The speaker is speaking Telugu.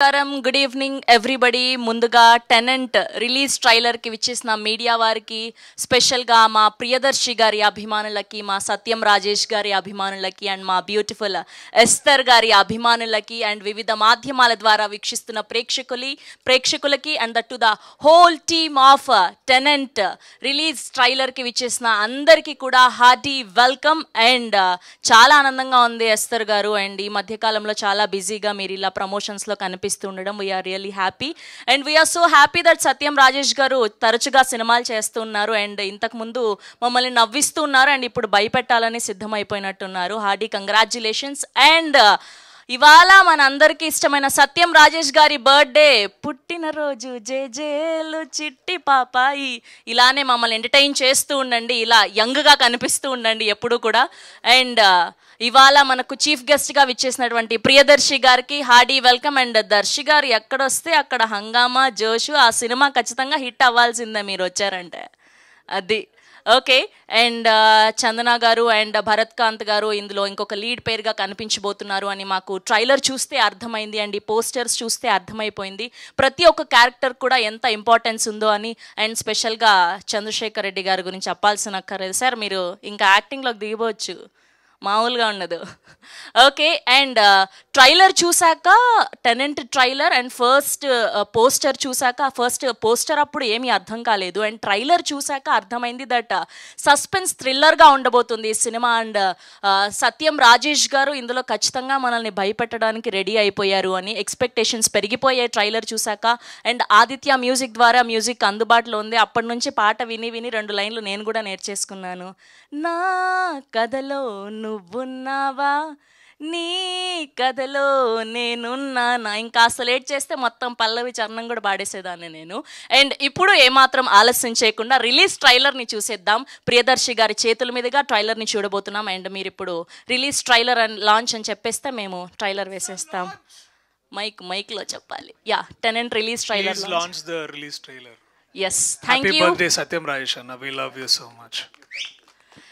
నమస్కారం గుడ్ ఈవినింగ్ ఎవ్రీబడి ముందుగా టెనెంట్ రిలీజ్ ట్రైలర్కి విచ్చేసిన మీడియా వారికి స్పెషల్గా మా ప్రియదర్శి గారి అభిమానులకి మా సత్యం రాజేష్ గారి అభిమానులకి అండ్ మా బ్యూటిఫుల్ ఎస్తర్ గారి అభిమానులకి అండ్ వివిధ మాధ్యమాల ద్వారా వీక్షిస్తున్న ప్రేక్షకులి ప్రేక్షకులకి and that to the whole team of tenant release ట్రైలర్కి విచ్చేసిన అందరికీ కూడా హార్టీ వెల్కమ్ అండ్ చాలా ఆనందంగా ఉంది ఎస్తర్ గారు అండ్ ఈ మధ్యకాలంలో చాలా బిజీగా మీరు ఇలా ప్రమోషన్స్లో కనిపి కనిపిస్తుండడం we are really happy and we are so happy that Satyam Rajesh గారు తరచుగా సినిమాలు చేస్తున్నారు అండ్ ఇంతకుముందు మమ్మల్ని నవ్విస్తున్నారు అండ్ ఇప్పుడు భయపెట్టాలని సిద్ధమైపోయినట్టున్నారు హార్డీ కంగ్రాచ్యులేషన్స్ అండ్ ఇవాళ మనందరికీ ఇష్టమైన సత్యం రాజేష్ గారి బర్త్డే పుట్టినరోజు జే జేలు చిట్టి పాపాయి ఇలానే మమ్మల్ని ఎంటర్టైన్ చేస్తూ ఉండండి ఇలా యంగ్గా కనిపిస్తూ ఉండండి ఎప్పుడు కూడా అండ్ ఇవాళ మనకు చీఫ్ గెస్ట్గా విచ్చేసినటువంటి ప్రియదర్శి గారికి హార్డీ వెల్కమ్ అండ్ దర్శి గారు ఎక్కడొస్తే అక్కడ హంగామా జోషు ఆ సినిమా ఖచ్చితంగా హిట్ అవ్వాల్సిందే మీరు వచ్చారంటే అది ఓకే అండ్ చందన గారు అండ్ భరత్ కాంత్ గారు ఇందులో ఇంకొక లీడ్ పేరుగా కనిపించబోతున్నారు అని మాకు ట్రైలర్ చూస్తే అర్థమైంది అండ్ ఈ పోస్టర్స్ చూస్తే అర్థమైపోయింది ప్రతి ఒక్క క్యారెక్టర్ కూడా ఎంత ఇంపార్టెన్స్ ఉందో అని అండ్ స్పెషల్గా చంద్రశేఖర్ రెడ్డి గారి గురించి చెప్పాల్సిన అక్కర్లేదు సార్ మీరు ఇంకా యాక్టింగ్లోకి దిగిపోవచ్చు మామూలుగా ఉండదు ఓకే అండ్ uh, ట్రైలర్ చూశాక tenant trailer and first uh, poster చూశాక ఫస్ట్ పోస్టర్ అప్పుడు ఏమీ అర్థం కాలేదు అండ్ ట్రైలర్ చూశాక అర్థమైంది దట్ uh, సస్పెన్స్ థ్రిల్లర్గా ఉండబోతుంది సినిమా అండ్ సత్యం రాజేష్ గారు ఇందులో ఖచ్చితంగా మనల్ని భయపెట్టడానికి రెడీ అయిపోయారు అని ఎక్స్పెక్టేషన్స్ పెరిగిపోయాయి ట్రైలర్ చూశాక అండ్ ఆదిత్య మ్యూజిక్ ద్వారా మ్యూజిక్ అందుబాటులో ఉంది అప్పటి నుంచి పాట విని విని రెండు లైన్లు నేను కూడా నేర్చేసుకున్నాను నా కథలో నువ్వున్నావా నీ కథలో నేనున్నానా ఇంకా అసలు లేట్ చేస్తే మొత్తం పల్లవి చరణం కూడా పాడేసేదాన్ని నేను అండ్ ఇప్పుడు ఏమాత్రం ఆలస్యం చేయకుండా రిలీజ్ ట్రైలర్ని చూసేద్దాం ప్రియదర్శి గారి చేతుల మీదుగా ట్రైలర్ని చూడబోతున్నాం అండ్ మీరు ఇప్పుడు రిలీజ్ ట్రైలర్ అండ్ లాంచ్ అని చెప్పేస్తే మేము ట్రైలర్ వేసేస్తాం మైక్ మైక్లో చెప్పాలి yeah tenant release trailer launch the release trailer yes thank you Satyam Rajesh అన్న we love you so much